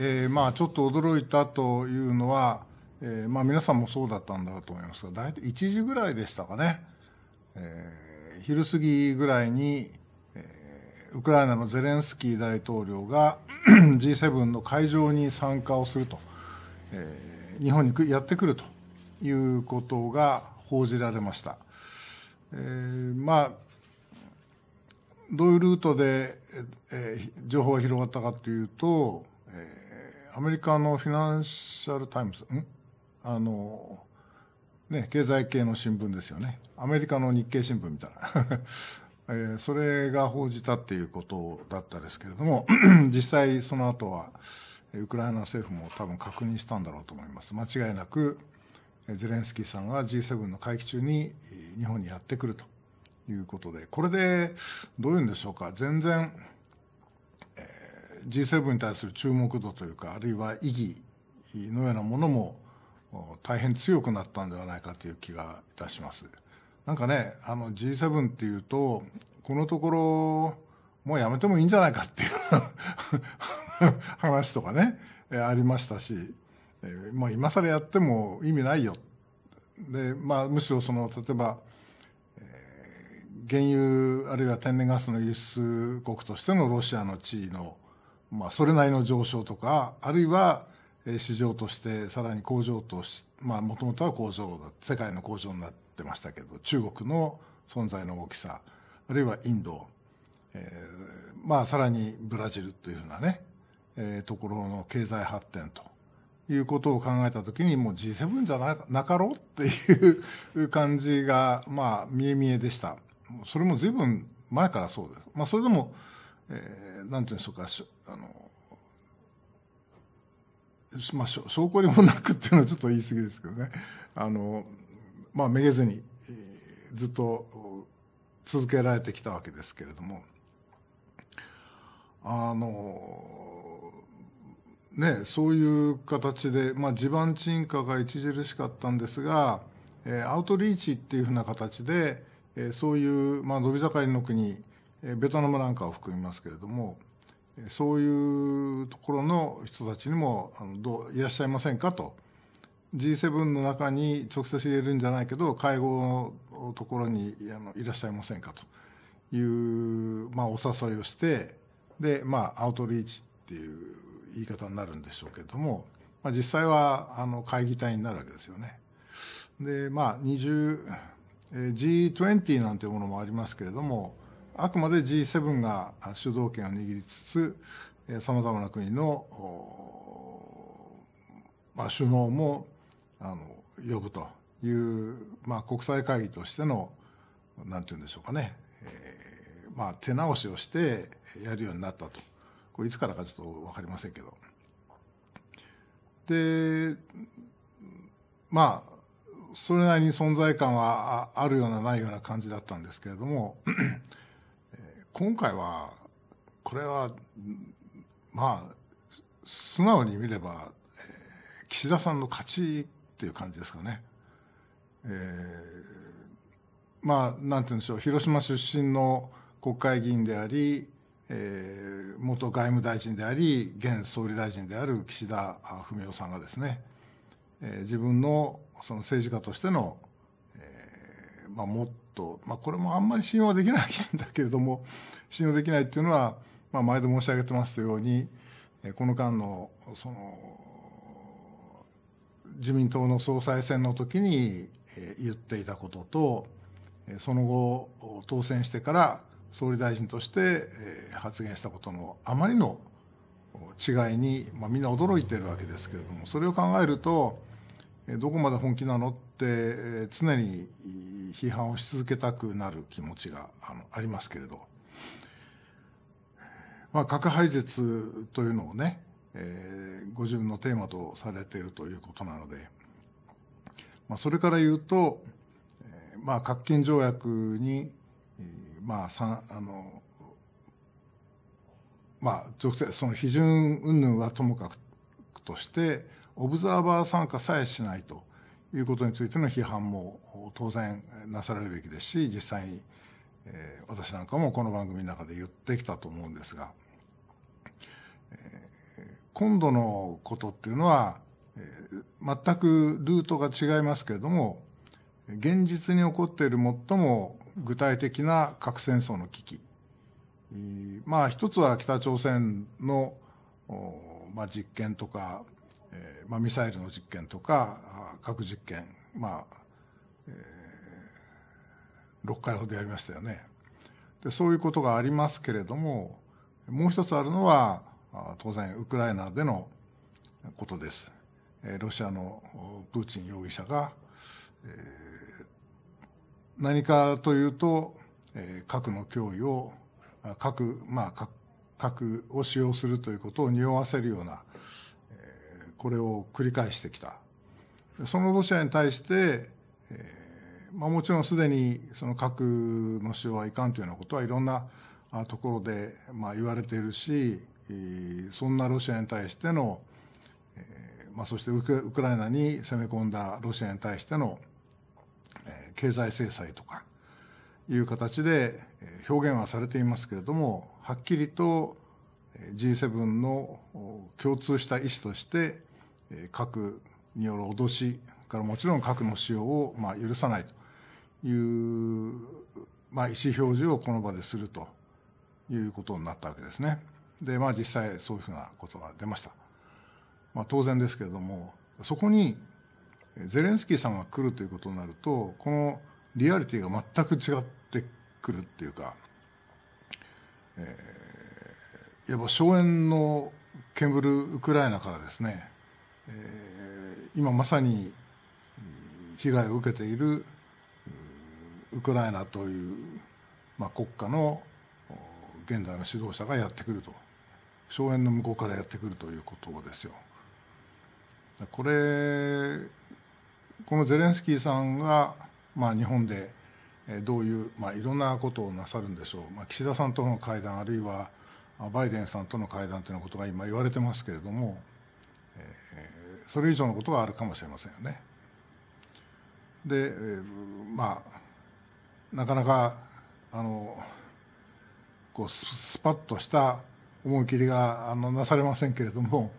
えー、まあちょっと驚いたというのは、えー、まあ皆さんもそうだったんだろうと思いますが大体1時ぐらいでしたかね、えー、昼過ぎぐらいに、えー、ウクライナのゼレンスキー大統領が G7 の会場に参加をすると、えー、日本にやってくるということが報じられました。えー、まあどういうルートで、えー、情報が広がったかというと、えアメリカのフィナンシャル・タイムズ、んあの、ね、経済系の新聞ですよね。アメリカの日経新聞みたいな。えー、それが報じたっていうことだったですけれども、実際その後は、ウクライナ政府も多分確認したんだろうと思います。間違いなく、ゼレンスキーさんが G7 の会期中に日本にやってくるということで、これでどういうんでしょうか。全然、G7 に対する注目度というかあるいは意義のようなものも大変強くなったんではないかという気がいたします。なんかねあの G7 っていうとこのところもうやめてもいいんじゃないかっていう 話とかねありましたし、まあ、今更やっても意味ないよで、まあ、むしろその例えば原油あるいは天然ガスの輸出国としてのロシアの地位のまあ、それなりの上昇とか、あるいは、市場としてさらに工場とし、まあ、もともとは工場だ、世界の工場になってましたけど、中国の存在の大きさ、あるいはインド、えー、まあ、さらにブラジルというふうなね、えー、ところの経済発展ということを考えた時にもう G7 じゃななかろうっていう感じが、まあ、見え見えでした。それも随分前からそうです。まあ、それでも、えー、なんていうんでしょうか、あのまあ、証拠にもなくっていうのはちょっと言い過ぎですけどねあの、まあ、めげずにずっと続けられてきたわけですけれどもあのねそういう形で、まあ、地盤沈下が著しかったんですが、えアウトリーチっていうふうな形で、えそういう、まあ、伸び盛りの国、えベトナムなんかを含みますけれどもそういうところの人たちにもあのどういらっしゃいませんかと G7 の中に直接入れるんじゃないけど会合のところにあのいらっしゃいませんかという、まあ、お誘いをしてで、まあ、アウトリーチっていう言い方になるんでしょうけども、まあ、実際はあの会議体になるわけですよね。でまあ 20G20 なんていうものもありますけれどもあくまで G7 が主導権を握りつつ、さまざまな国の、まあ、首脳もあの呼ぶという、まあ、国際会議としての、なんて言うんでしょうかね、えー、まあ、手直しをしてやるようになったと。これいつからかちょっと分かりませんけど。で、まあ、それなりに存在感はあるようなないような感じだったんですけれども今回はこれはまあ素直に見れば、えー、岸田さんの勝ちっていう感じですかね。えー、まあ、なんて言うんでしょう、広島出身の国会議員であり、えー、元外務大臣であり、現総理大臣である岸田文雄さんがですね、えー、自分のその政治家としての、えーまあ、と、まあ、これもあんまり信用できないんだけれども、信用できないっていうのは、まあ、前で申し上げてますように、この間の、その、自民党の総裁選の時に言っていたことと、その後、当選してから総理大臣として発言したことのあまりの違いに、まあ、みんな驚いてるわけですけれども、それを考えると、どこまで本気なのって常に批判をし続けたくなる気持ちがあのありますけれど、まあ、核廃絶というのをね、えー、ご自分のテーマとされているということなので、まあ、それから言うと、えー、まあ、核禁条約に、まあ、さあの、まあ、直接、その批准云々はともかくとして、オブザーバー参加さえしないということについての批判も当然なされるべきですし実際に、え私なんかもこの番組の中で言ってきたと思うんですが、え今度のことっていうのは、え全くルートが違いますけれども現実に起こっている最も具体的な核戦争の危機、まあ一つは北朝鮮の、まあ、実験とかえーまあ、ミサイルの実験とか核実験、まあえー、6回ほどやりましたよねでそういうことがありますけれどももう一つあるのは当然ウクライナでのことです。ロシアのプーチン容疑者が、えー、何かというと、えー、核の脅威を核,、まあ核、核を使用するということを匂わせるようなこれを繰り返してきたそのロシアに対して、えーまあ、もちろんすでにその核の使用はいかんというようなことはいろんなところで、まあ、言われているし、そんなロシアに対しての、えーまあ、そしてウクウクライナに攻め込んだロシアに対しての、えー、経済制裁とかいう形で表現はされていますけれどもはっきりと G7 の共通した意思としてえ核による脅しからもちろん核の使用を、まあ、許さないという、まあ、意思表示をこの場でするということになったわけですね。で、まあ実際そういうふうなことが出ました。まあ当然ですけれども、そこにゼレンスキーさんが来るということになると、このリアリティが全く違ってくるっていうか、えー、やっぱ荘園のケンブルウクライナからですね、え今まさに被害を受けているウクライナという、まあ、国家の現在の指導者がやってくると荘園の向こうからやってくるということですよ。これこのゼレンスキーさんが、まあ、日本でどういう、まあ、いろんなことをなさるんでしょう、まあ、岸田さんとの会談あるいはバイデンさんとの会談というようなことが今言われてますけれどもそれ以上のことはあるかもしれませんよね。で、まあなかなかあのこうスパッとした思い切りがあのなされませんけれども、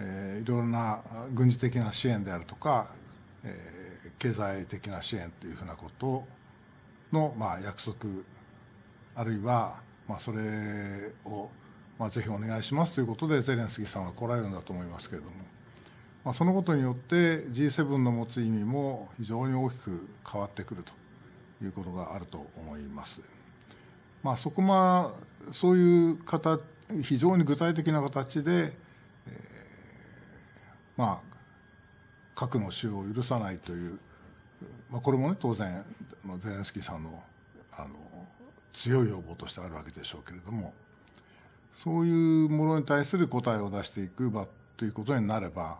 えー、いろいろな軍事的な支援であるとか、えー、経済的な支援というふうなことの、まあ、約束あるいは、まあ、それを、まあ、ぜひお願いしますということでゼレンスキーさんは来られるんだと思いますけれども。まあ、そのことによって G7 の持つ意味も非常に大きく変わってくるということがあると思います。まあ、そこまそういう形非常に具体的な形で、えー、まあ核の使用を許さないという、まあ、これもね当然ゼレンスキーさんのあの強い要望としてあるわけでしょうけれどもそういうものに対する答えを出していく場ということになれば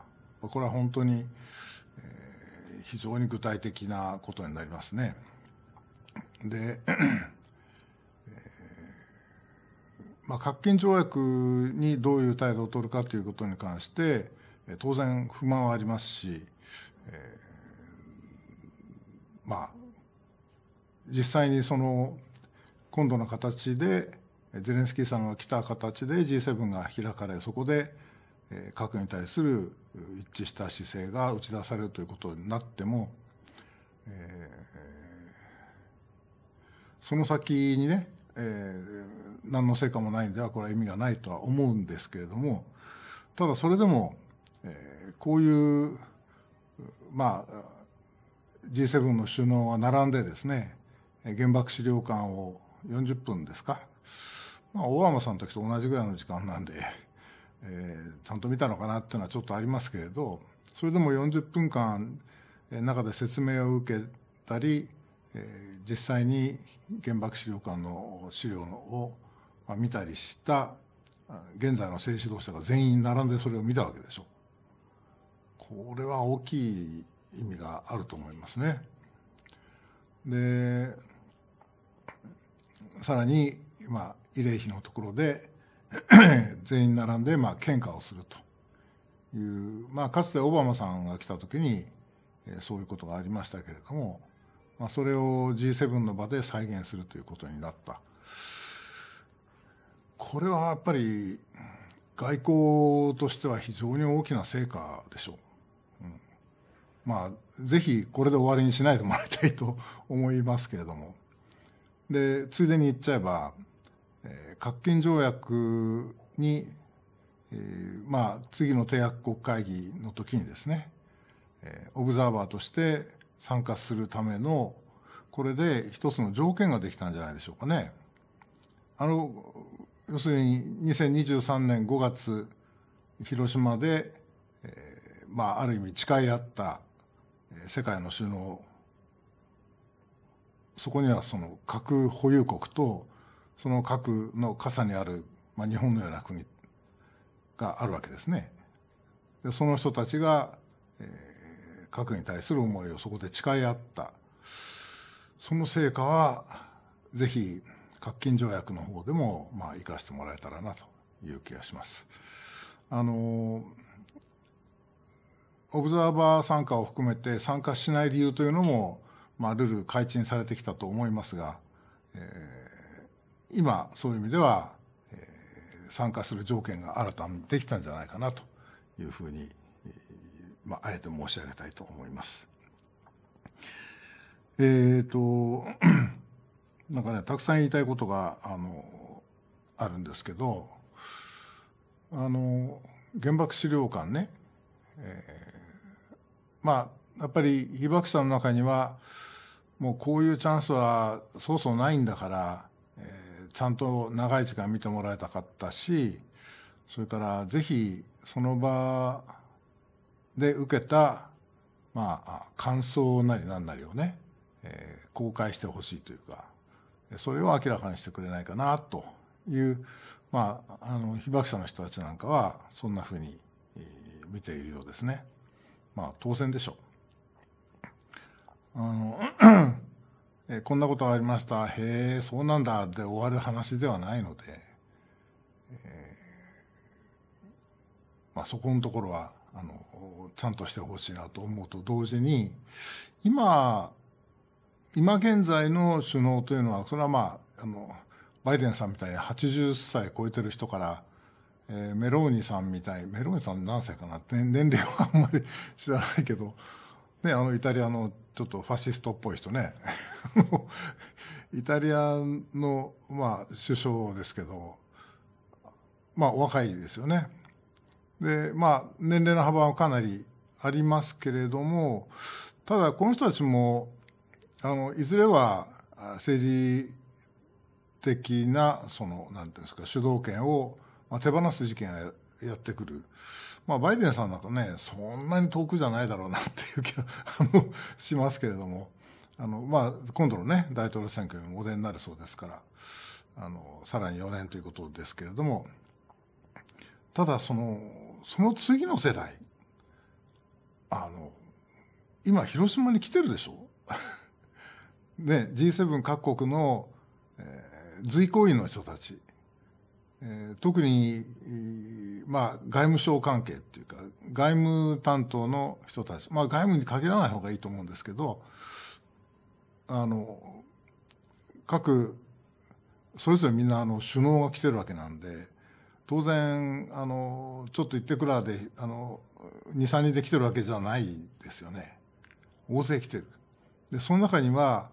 これは本当に、えー、非常に具体的なことになりますね。で、えー、まあ、核禁条約にどういう態度を取るかということに関して、当然不満はありますし、えー、まあ、実際にその、今度の形で、ゼレンスキーさんが来た形で G7 が開かれ、そこで、核に対する一致した姿勢が打ち出されるということになっても、えー、その先にね、えー、何の成果もないんではこれは意味がないとは思うんですけれどもただそれでも、えー、こういうまあ G7 の首脳は並んでですね原爆資料館を40分ですか、まあ、大浜さんの時と同じぐらいの時間なんで。えー、ちゃんと見たのかなっていうのはちょっとありますけれどそれでも40分間、え中で説明を受けたり、えー、実際に原爆資料館の資料を、まあ、見たりした現在の政治指導者が全員並んでそれを見たわけでしょこれは大きい意味があると思いますね。でさらに、まあ、慰霊碑のところで 全員並んで、まあ、喧嘩をするという、まあ、かつてオバマさんが来た時に、えそういうことがありましたけれども、まあ、それを G7 の場で再現するということになった。これはやっぱり外交としては非常に大きな成果でしょう。うん、まあ、ぜひこれで終わりにしないでもらいたいと思いますけれども。で、ついでに言っちゃえば、え核禁条約に、えー、まあ、次の締約国会議の時にですね、えー、オブザーバーとして参加するための、これで一つの条件ができたんじゃないでしょうかね。あの、要するに2023年5月、広島で、えー、まあ、ある意味誓い合った世界の首脳、そこにはその核保有国とその核の傘にある、まあ、日本のような国があるわけですね。でその人たちが、えー、核に対する思いをそこで誓い合った。その成果は、ぜひ、核禁条約の方でも、まあ、生かしてもらえたらなという気がします。あのオブザーバー参加を含めて参加しない理由というのも、まあ、ルール改陳されてきたと思いますが、えー今そういう意味では、えー、参加する条件が新たにできたんじゃないかなというふうに、まあ、あえて申し上げたいと思います。えっ、ー、となんかねたくさん言いたいことがあのあるんですけどあの原爆資料館ね、えー、まあやっぱり被爆者の中にはもうこういうチャンスはそうそうないんだから、えーちゃんと長い時間見てもらいたかったしそれからぜひその場で受けた、まあ、感想なり何なりをね、えー、公開してほしいというかそれを明らかにしてくれないかなという、まあ、あの被爆者の人たちなんかはそんなふうに見ているようですね。まあ、当然でしょう。あのえこんなことがありました、へえ、そうなんだで終わる話ではないので、えー、まあ、そこのところは、あの、ちゃんとしてほしいなと思うと同時に、今、今現在の首脳というのは、それはまあ、あの、バイデンさんみたいに80歳超えてる人から、えー、メローニさんみたい、メローニさん何歳かなって年齢はあんまり知らないけど、ね、あのイタリアのちょっとファシストっぽい人ね イタリアの、まあ、首相ですけど、まあ、お若いですよね。で、まあ、年齢の幅はかなりありますけれども、ただ、この人たちも、あの、いずれは政治的な、その、なんていうんですか、主導権を手放す事件がやってくる。まあ、バイデンさんだとね、そんなに遠くじゃないだろうなっていう気は しますけれども、あの、まあ、今度のね、大統領選挙にもお出になるそうですから、あの、さらに4年ということですけれども、ただ、その、その次の世代、あの、今、広島に来てるでしょ ね、G7 各国の、えー、随行員の人たち、えー、特に、えーまあ、外務省関係っていうか、外務担当の人たち、まあ、外務に限らない方がいいと思うんですけど、あの、各、それぞれみんなあの首脳が来てるわけなんで、当然、あの、ちょっと行ってくらで、あの、2、3人で来てるわけじゃないですよね。大勢来てる。で、その中には、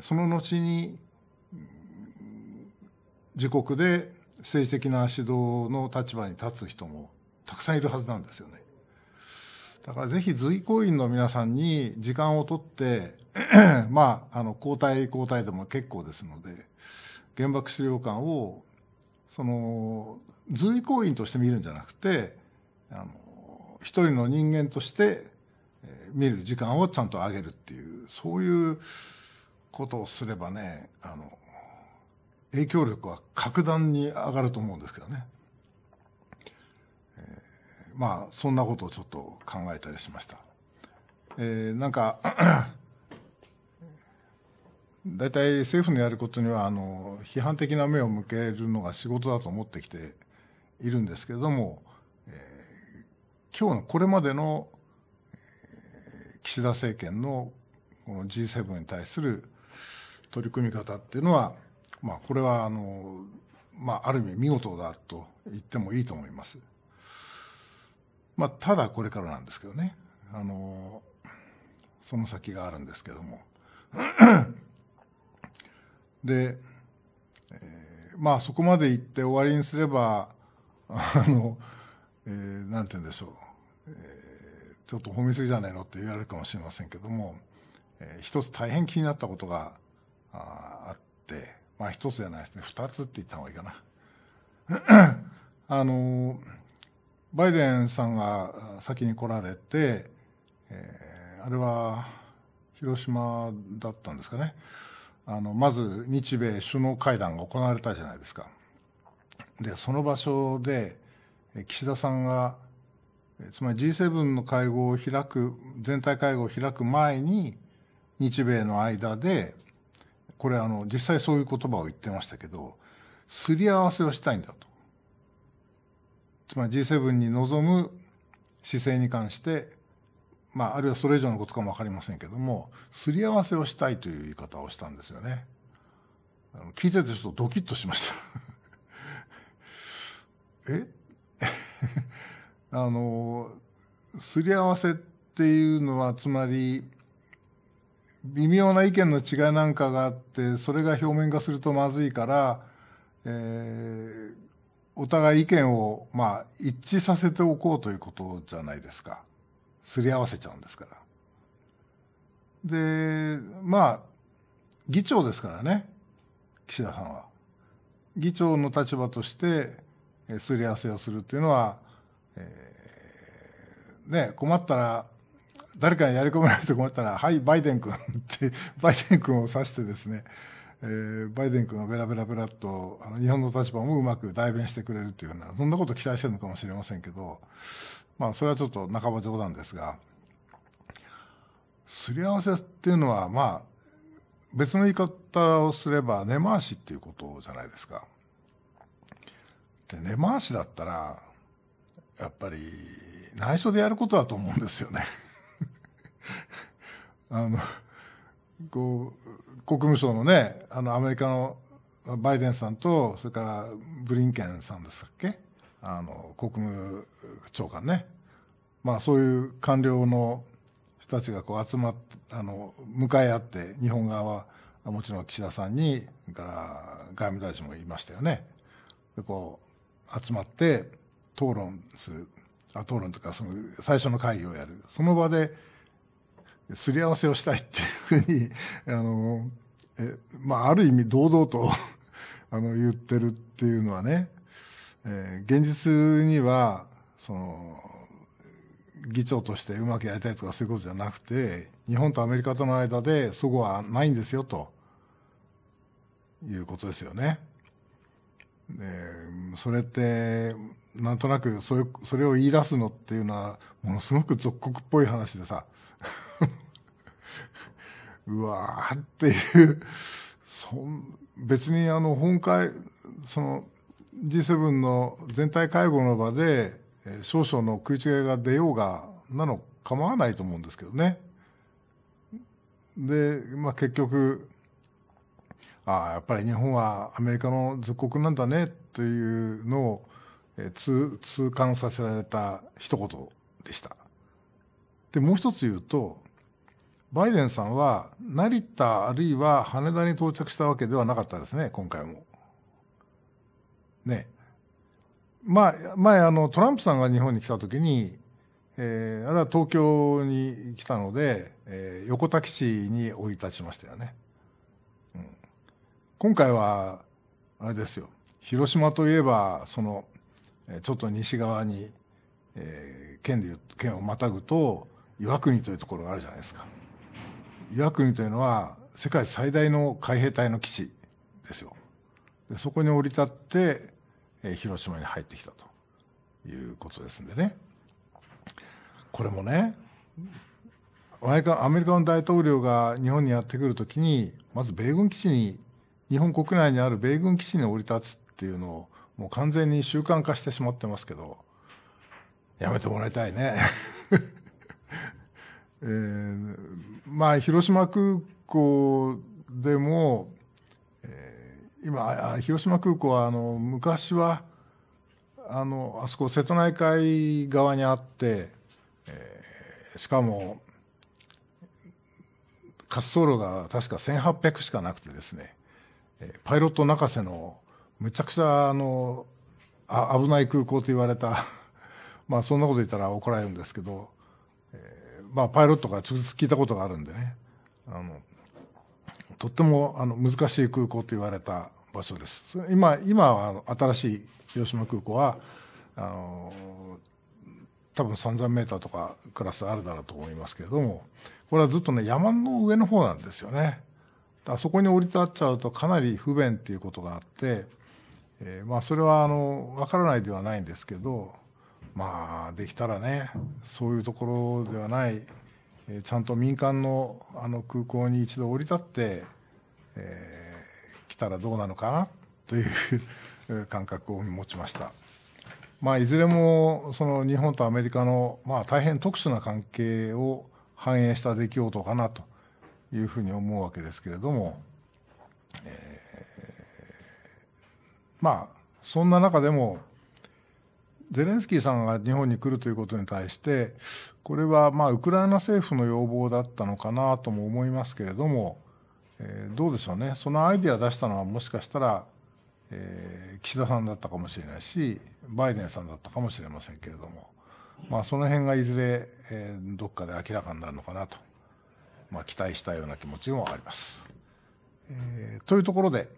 その後に、自国で政治的な指導の立場に立つ人もたくさんいるはずなんですよね。だからぜひ随行員の皆さんに時間をとって まあ、あの、交代交代でも結構ですので、原爆資料館を、その、随行員として見るんじゃなくて、あの、一人の人間として見る時間をちゃんとあげるっていう、そういうことをすればね、あの、影響力は格段に上がると思うんですけどね、えー、まあそんなことをちょっと考えたりしました、えー、なんか 大体政府のやることにはあの批判的な目を向けるのが仕事だと思ってきているんですけれども、えー、今日のこれまでの、えー、岸田政権のこの G7 に対する取り組み方っていうのはまあ、これはあの、まあ、ある意味見事だと言ってもいいと思います。まあ、ただこれからなんですけどね。あの、その先があるんですけども。で、えー、まあそこまで行って終わりにすれば、あの、えー、なんて言うんでしょう、えー、ちょっと褒めすぎじゃないのって言われるかもしれませんけども、えー、一つ大変気になったことがああって、まあ一つじゃないですね、二つって言った方がいいかな。あの、バイデンさんが先に来られて、えー、あれは広島だったんですかね。あの、まず日米首脳会談が行われたじゃないですか。で、その場所で、岸田さんが、つまり G7 の会合を開く、全体会合を開く前に、日米の間で、これあの実際そういう言葉を言ってましたけどすり合わせをしたいんだとつまり G7 に臨む姿勢に関してまああるいはそれ以上のことかも分かりませんけどもすり合わせをしたいという言い方をしたんですよねあの聞いててちょっとドキッとしました え あのすり合わせっていうのはつまり微妙な意見の違いなんかがあってそれが表面化するとまずいから、えー、お互い意見を、まあ、一致させておこうということじゃないですかすり合わせちゃうんですから。でまあ議長ですからね岸田さんは。議長の立場としてすり合わせをするっていうのは、えー、ね、困ったら誰かにやり込められると困ったら、はい、バイデン君って、バイデン君を指してですね、えー、バイデン君がベラベラベラっと、あの、日本の立場もうまく代弁してくれるっていうような、そんなこと期待してるのかもしれませんけど、まあ、それはちょっと半ば冗談ですが、すり合わせっていうのは、まあ、別の言い方をすれば根回しっていうことじゃないですか。で根回しだったらやっぱり内緒でやることだと思うんですよね。あの、こう、国務省のね、あの、アメリカのバイデンさんと、それからブリンケンさんでしたっけあの、国務長官ね。まあ、そういう官僚の人たちがこう集まって、あの、向かい合って、日本側は、もちろん岸田さんに、それから外務大臣もいましたよね。で、こう、集まって、討論する。あ、討論とか、その、最初の会議をやる。その場で、すり合わせをしたいっていうふうに、あの、えまあ、ある意味堂々と あの、言ってるっていうのはね、えー、現実には、その、議長としてうまくやりたいとかそういうことじゃなくて、日本とアメリカとの間でそこはないんですよ、ということですよね。で、それって、なんとなくそれそれを言い出すのっていうのはものすごく属国っぽい話でさ うわーっていうそん別にあの本会その G7 の全体会合の場で、え少々の食い違いが出ようがなの構わないと思うんですけどね。で、まあ、結局ああやっぱり日本はアメリカの属国なんだねっていうのをえー、痛痛感させられた一言でした。でもう一つ言うとバイデンさんは成田あるいは羽田に到着したわけではなかったですね今回も。ね。まあ前あのトランプさんが日本に来た時に、えー、あれは東京に来たので、えー、横田基地に降り立ちましたよね。うん、今回はあれですよ広島といえばそのちょっと西側に、えー、県で県をまたぐと岩国というところがあるじゃないですか岩国というのは世界最大の海兵隊の基地ですよでそこに降り立って、えー、広島に入ってきたということですんでねこれもねアメリカの大統領が日本にやってくるときにまず米軍基地に日本国内にある米軍基地に降り立つっていうのをもう完全に習慣化してしまってますけど、やめてもらいたいね。えー、まあ、広島空港でも、えー、今、広島空港は、あの、昔は、あの、あそこ、瀬戸内海側にあって、えー、しかも、滑走路が確か1800しかなくてですね、パイロット泣かせのむちゃくちゃあのあ危ない空港と言われた まあそんなこと言ったら怒られるんですけど、えー、まあパイロットから直接聞いたことがあるんでねあのとってもあの難しい空港と言われた場所です今今は新しい広島空港はあの多分3000メーターとかクラスあるだろうと思いますけれどもこれはずっとね山の上の方なんですよねあそこに降り立っちゃうとかなり不便っていうことがあってえー、まあそれはあの分からないではないんですけどまあできたらねそういうところではない、えー、ちゃんと民間のあの空港に一度降り立って、えー、来たらどうなのかなという 感覚を持ちました。まあ、いずれもその日本とアメリカの、まあ、大変特殊な関係を反映した出来事かなというふうに思うわけですけれども、えまあ、そんな中でも、ゼレンスキーさんが日本に来るということに対して、これはまあウクライナ政府の要望だったのかなとも思いますけれども、えー、どうでしょうね、そのアイデア出したのはもしかしたら、えー、岸田さんだったかもしれないし、バイデンさんだったかもしれませんけれども、まあ、その辺がいずれ、えー、どっかで明らかになるのかなと、まあ、期待したような気持ちもあります。えー、というところで、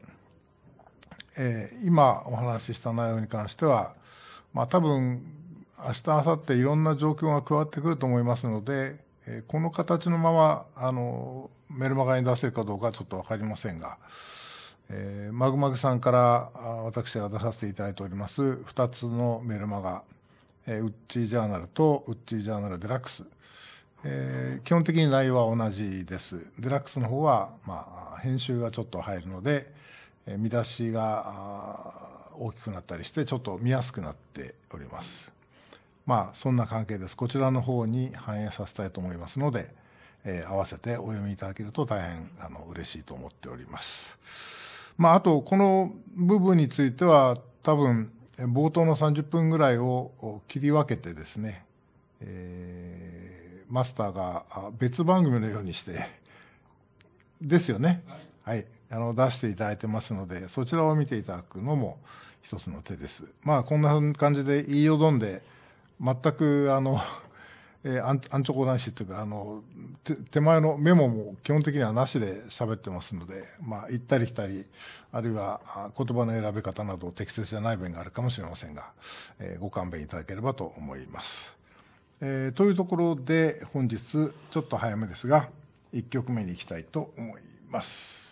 えー、今お話しした内容に関しては、まあ、多分明日明後日いろんな状況が加わってくると思いますので、えー、この形のままあのメルマガに出せるかどうかちょっと分かりませんが、えー、マグマグさんから私が出させていただいております2つのメルマガ、えー、ウッチージャーナルとウッチージャーナルデラックス。えー、基本的に内容は同じです。デラックスの方は、まあ、編集がちょっと入るので、見出しが大きくなったりしてちょっと見やすくなっておりますまあそんな関係ですこちらの方に反映させたいと思いますので、えー、合わせてお読みいただけると大変あの嬉しいと思っておりますまああとこの部分については多分冒頭の30分ぐらいを切り分けてですね、えー、マスターが別番組のようにしてですよね、はい、はいあの出していただいてますのでそちらを見ていただくのも一つの手です。まあこんな感じで言いよどんで全くあのえー、アンチョコなしというかあの手前のメモも基本的にはなしで喋ってますので、まあ、行ったり来たりあるいは言葉の選び方など適切じゃない面があるかもしれませんが、えー、ご勘弁いただければと思います。えー、というところで本日ちょっと早めですが1曲目に行きたいと思います。